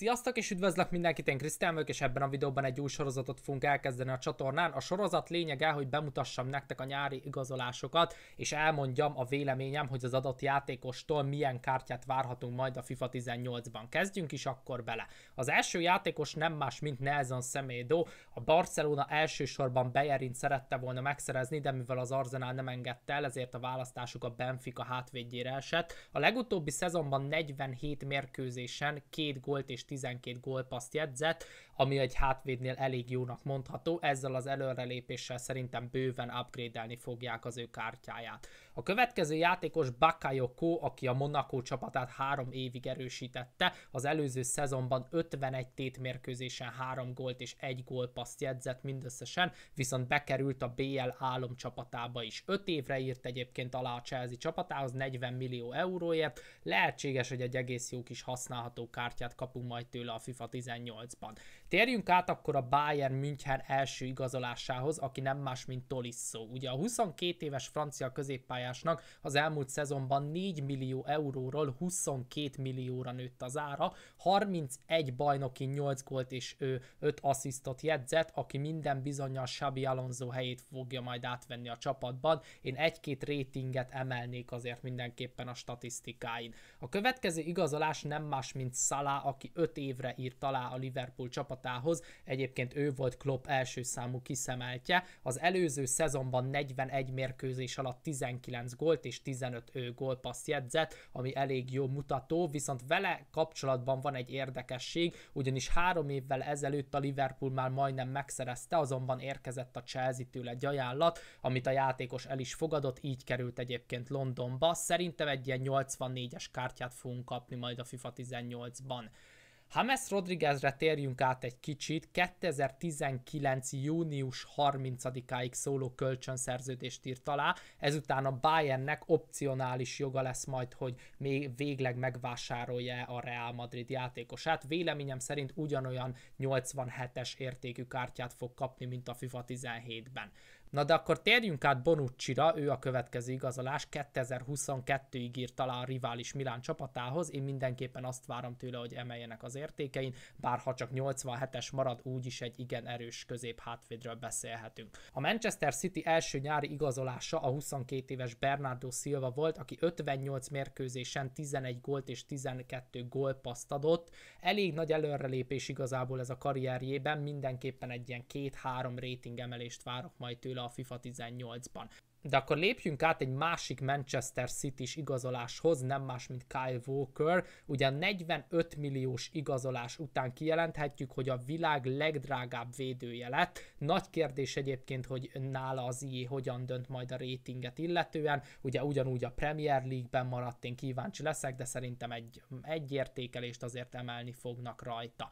Sziasztok és üdvözlök mindenkit, én Krisztián vagyok, és ebben a videóban egy új sorozatot fogunk elkezdeni a csatornán. A sorozat lényege, hogy bemutassam nektek a nyári igazolásokat, és elmondjam a véleményem, hogy az adott játékostól milyen kártyát várhatunk majd a FIFA 18-ban. Kezdjünk is akkor bele. Az első játékos nem más, mint Nelson Semedo. A Barcelona elsősorban Bejerint szerette volna megszerezni, de mivel az Arsenal nem engedte el, ezért a választásuk a Benfica hátvédjére esett. A legutóbbi szezonban 47 mérkőzésen két gólt és 12 gólpaszt jegyzett, ami egy hátvédnél elég jónak mondható, ezzel az előrelépéssel szerintem bőven upgrade-elni fogják az ő kártyáját. A következő játékos Bakayoko, aki a Monaco csapatát három évig erősítette, az előző szezonban 51 tétmérkőzésen három gólt és egy gólpaszt jegyzett mindösszesen, viszont bekerült a BL álom csapatába is. 5 évre írt egyébként alá a Chelsea csapatához 40 millió euróért, lehetséges, hogy egy egész jó kis használható kártyát kapunk majd tőle a FIFA 18-ban. Térjünk át akkor a Bayern München első igazolásához, aki nem más, mint Tolisso. Ugye a 22 éves francia középpályásnak az elmúlt szezonban 4 millió euróról 22 millióra nőtt az ára, 31 bajnoki 8 gólt és 5 asszisztot jegyzett, aki minden bizonyal Xabi Alonso helyét fogja majd átvenni a csapatban. Én egy-két rétinget emelnék azért mindenképpen a statisztikáin. A következő igazolás nem más, mint Salah, aki 5 évre írt alá a Liverpool csapat csapatához. Egyébként ő volt Klopp első számú kiszemeltje. Az előző szezonban 41 mérkőzés alatt 19 gólt és 15 ő gólpassz jegyzett, ami elég jó mutató, viszont vele kapcsolatban van egy érdekesség, ugyanis három évvel ezelőtt a Liverpool már majdnem megszerezte, azonban érkezett a Chelsea-től egy ajánlat, amit a játékos el is fogadott, így került egyébként Londonba. Szerintem egy ilyen 84-es kártyát fogunk kapni majd a FIFA 18-ban. James Rodriguezre térjünk át egy kicsit, 2019. június 30-áig szóló kölcsönszerződést írt alá, ezután a Bayernnek opcionális joga lesz majd, hogy még végleg megvásárolja a Real Madrid játékosát. Véleményem szerint ugyanolyan 87-es értékű kártyát fog kapni, mint a FIFA 17-ben. Na de akkor térjünk át bonucci ő a következő igazolás, 2022-ig írt alá a rivális Milán csapatához, én mindenképpen azt várom tőle, hogy emeljenek az értékein, bár ha csak 87-es marad, úgyis egy igen erős közép hátvédről beszélhetünk. A Manchester City első nyári igazolása a 22 éves Bernardo Silva volt, aki 58 mérkőzésen 11 gólt és 12 gólpaszt adott. Elég nagy előrelépés igazából ez a karrierjében, mindenképpen egy ilyen 2-3 rating emelést várok majd tőle a FIFA 18-ban. De akkor lépjünk át egy másik Manchester City-s igazoláshoz, nem más, mint Kyle Walker. Ugye 45 milliós igazolás után kijelenthetjük, hogy a világ legdrágább védője lett. Nagy kérdés egyébként, hogy nála az IE hogyan dönt majd a rétinget illetően. Ugye ugyanúgy a Premier League-ben maradt, én kíváncsi leszek, de szerintem egy, egy értékelést azért emelni fognak rajta.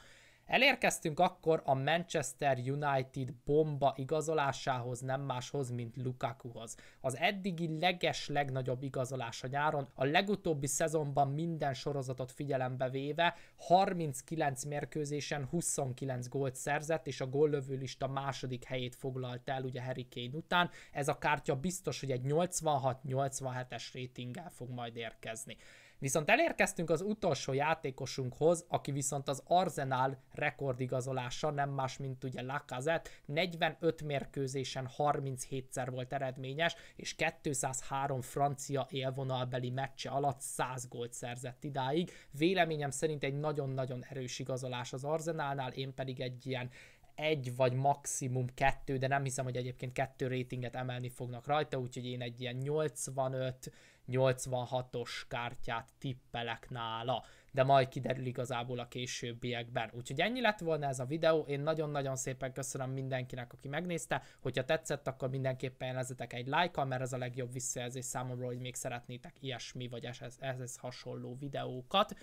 Elérkeztünk akkor a Manchester United bomba igazolásához, nem máshoz, mint Lukakuhoz. Az eddigi leges legnagyobb igazolás a nyáron, a legutóbbi szezonban minden sorozatot figyelembe véve 39 mérkőzésen 29 gólt szerzett, és a góllövő lista második helyét foglalta el ugye Harry Kane után. Ez a kártya biztos, hogy egy 86-87-es rétinggel fog majd érkezni. Viszont elérkeztünk az utolsó játékosunkhoz, aki viszont az Arsenal rekordigazolása, nem más, mint ugye Lacazette, 45 mérkőzésen 37-szer volt eredményes, és 203 francia élvonalbeli meccse alatt 100 gólt szerzett idáig. Véleményem szerint egy nagyon-nagyon erős igazolás az Arzenálnál, én pedig egy ilyen egy vagy maximum kettő, de nem hiszem, hogy egyébként kettő rétinget emelni fognak rajta, úgyhogy én egy ilyen 85-86-os kártyát tippelek nála de majd kiderül igazából a későbbiekben. Úgyhogy ennyi lett volna ez a videó, én nagyon-nagyon szépen köszönöm mindenkinek, aki megnézte, hogyha tetszett, akkor mindenképpen jelezzetek egy lájkkal, mert ez a legjobb visszajelzés számomra, hogy még szeretnétek ilyesmi vagy ehhez, ehhez hasonló videókat.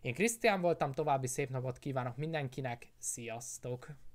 Én Krisztián voltam, további szép napot kívánok mindenkinek, sziasztok!